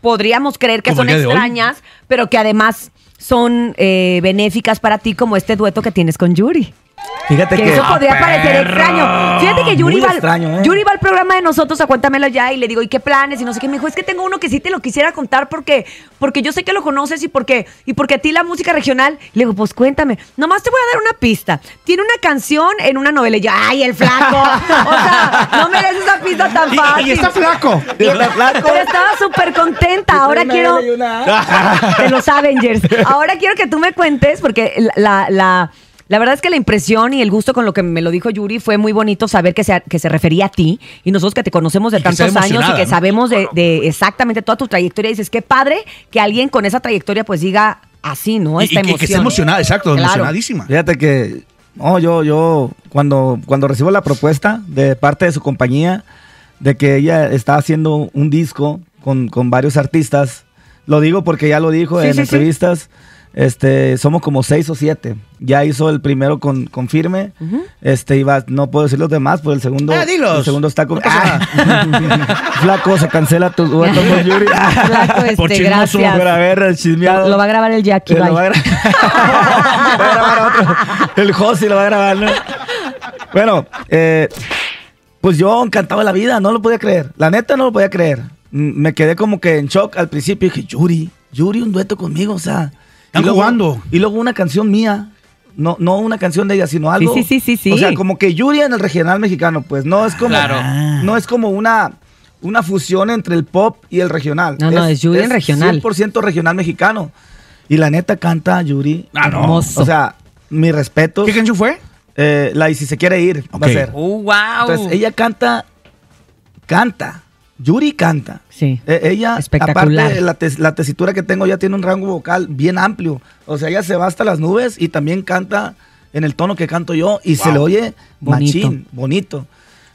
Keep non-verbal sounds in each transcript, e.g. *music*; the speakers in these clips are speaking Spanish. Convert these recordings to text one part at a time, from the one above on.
podríamos creer que son extrañas, pero que además son eh, benéficas para ti, como este dueto que tienes con Yuri. Fíjate que, eso podría parecer extraño. Fíjate que Yuri va, al ¿eh? programa de nosotros a Cuéntamelo Ya y le digo, ¿y qué planes? Y no sé qué. Me dijo, es que tengo uno que sí te lo quisiera contar porque, porque yo sé que lo conoces y porque, y porque a ti la música regional. Le digo, pues cuéntame. Nomás te voy a dar una pista. Tiene una canción en una novela. Y yo, ¡ay, el flaco! o sea, no mereces esa pista tan fácil. Y, está flaco. Pero estaba súper contenta. Ahora quiero... De los Avengers. Ahora quiero que tú me cuentes porque la la verdad es que la impresión y el gusto con lo que me lo dijo Yuri fue muy bonito saber que se, que se refería a ti y nosotros que te conocemos de tantos años y que sabemos de, pues. exactamente toda tu trayectoria. dices, qué padre que alguien con esa trayectoria pues diga así, ¿no? Esta y, y que emocionada, exacto, emocionadísima. Fíjate que, no, yo, yo, cuando, cuando recibo la propuesta de parte de su compañía de que ella está haciendo un disco con, varios artistas, lo digo porque ya lo dijo en entrevistas. Este, somos como seis o siete. Ya hizo el primero con, firme. Este, no puedo decir los demás, pero pues el segundo. Ah, el segundo está con. Ah. *laughs* Flaco, se cancela tu dueto con Yuri. *laughs* Este, Por gracias. a ver, chismeado. Lo va a grabar el Jackie. Lo va a, a grabar otro. El Josi lo va a grabar, ¿no? Bueno, eh, pues yo encantaba la vida, no lo podía creer. La neta no lo podía creer. Me quedé como que en shock al principio. Y Dije, Yuri, Yuri, un dueto conmigo, o sea. Están y luego, jugando. Y luego una canción mía. No, no una canción de ella, sino algo. Sí, sí, sí, O sea, como que Yuri en el regional mexicano, pues no es como. Ah. No es como una una fusión entre el pop y el regional. No, no, es Yuri en regional. 100% regional mexicano. Y la neta canta Yuri. Ah, no. O sea, mi respeto. ¿Qué fue? Eh, la Y si se quiere ir, va a ser. Uh, wow. Entonces, ella canta, canta Yuri canta. Sí. E-, ella, Espectacular. aparte, la, la tesitura que tengo ya tiene un rango vocal bien amplio. O sea, ella se va hasta las nubes y también canta en el tono que canto yo y se le oye bonito. machín, bonito.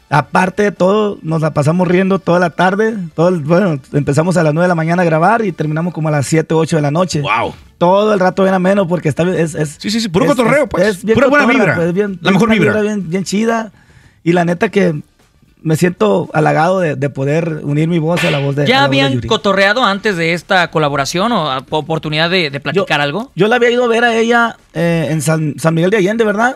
Aparte de todo, nos la pasamos riendo toda la tarde. Todo bueno, empezamos a las 9 de la mañana a grabar y terminamos como a las 7, 8 de la noche. ¡Wow! Todo el rato bien ameno porque está es, Sí, sí, sí, puro cotorreo, pues. pues. Es bien pura buena vibra. la mejor vibra. bien chida. Y la neta que me siento halagado de, poder unir mi voz a la voz de. ¿Ya habían cotorreado antes de esta colaboración o oportunidad de, platicar algo? Yo la había ido a ver a ella eh, en San, Miguel de Allende, ¿verdad?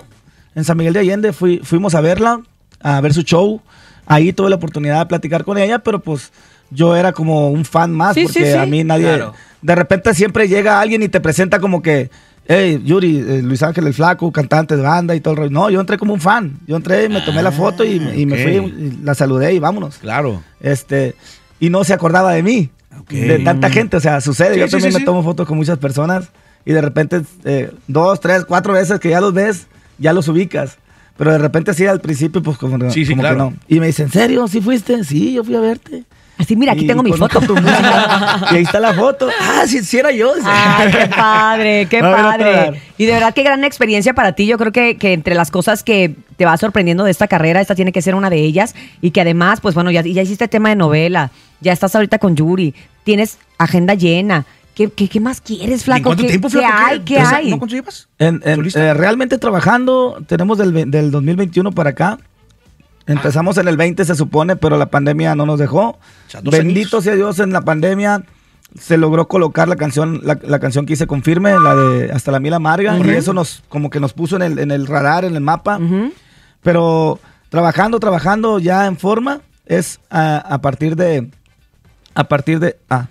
En San Miguel de Allende fuimos a verla, a ver su show. Ahí tuve la oportunidad de platicar con ella, pero pues yo era como un fan más, porque a mí nadie. De repente siempre llega alguien y te presenta como que hey, Yuri, eh, Luis Ángel el Flaco, cantante de banda y todo el rollo. No, yo entré como un fan. Yo entré, y me tomé la ah, foto y, me fui, la saludé y vámonos. Claro. Este, y no se acordaba de mí, de tanta gente. O sea, sucede. yo también me tomo fotos con muchas personas y de repente, eh, dos, tres, cuatro veces que ya los ves, ya los ubicas. Pero de repente sí, al principio, pues como, que no. Y me dice, ¿en serio? ¿Sí fuiste? Sí, yo fui a verte. Así, mira, aquí tengo mi foto. *laughs* y ahí está la foto. Ah, si era yo. qué padre, qué *laughs* padre. y de verdad, qué gran experiencia para ti. Yo creo que, que, entre las cosas que te va sorprendiendo de esta carrera, esta tiene que ser una de ellas. Y que además, pues bueno, ya, ya hiciste tema de novela, ya estás ahorita con Yuri, tienes agenda llena. ¿Qué, más quieres, Flaco? cuánto ¿Qué, tiempo, ¿Qué hay? ¿Qué hay? ¿No eh, realmente trabajando, tenemos del, 2021 para acá. Empezamos en el 20, se supone, pero la pandemia no nos dejó. Bendito sea Dios, en la pandemia se logró colocar la canción, la, canción que hice con la de Hasta la Mila Amarga. Y eso nos, como que nos puso en el, radar, en el mapa. Pero trabajando, trabajando ya en forma, es a, partir de. A partir de. Ah,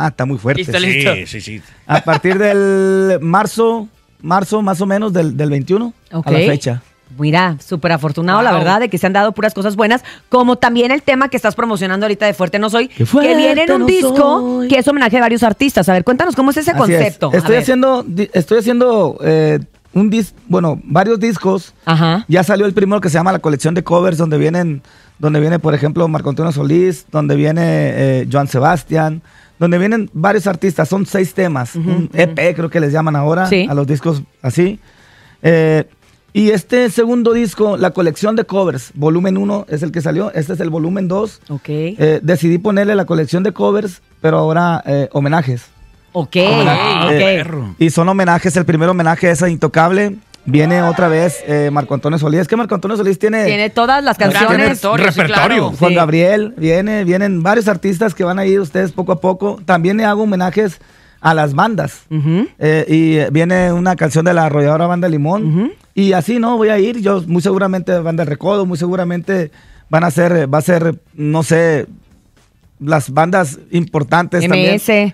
Ah, está muy fuerte. Sí, sí, sí. A partir del marzo, marzo más o menos del, 21 a la fecha. Mira, súper afortunado, la verdad, de que se han dado puras cosas buenas, como también el tema que estás promocionando ahorita de Fuerte No Soy, que viene en un disco que es homenaje a varios artistas. A ver, cuéntanos cómo es ese concepto. Estoy, haciendo, estoy eh, haciendo un disco, bueno, varios discos. Ajá. Ya salió el primero que se llama La Colección de Covers, donde vienen donde viene, por ejemplo, Marco Antonio Solís, donde viene eh, Joan Sebastián, donde vienen varios artistas, son seis temas, EP creo que les llaman ahora, a los discos así. Eh, y este segundo disco, la colección de covers, volumen 1 es el que salió, este es el volumen 2. Okay. Eh, decidí ponerle la colección de covers, pero ahora homenajes. Ok, ok. Ah, y son homenajes, el primer homenaje es a Intocable, Viene otra vez eh, Marco Antonio Solís. Es que Marco Antonio Solís tiene. Tiene todas las canciones. Tiene repertorio. Juan Gabriel, viene, vienen varios artistas que van a ir ustedes poco a poco. También le hago homenajes a las bandas. Eh, y viene una canción de la arrolladora Banda Limón. Y así, ¿no? Voy a ir. Yo, muy seguramente, Banda Recodo, muy seguramente van a ser, va a ser, no sé, las bandas importantes también.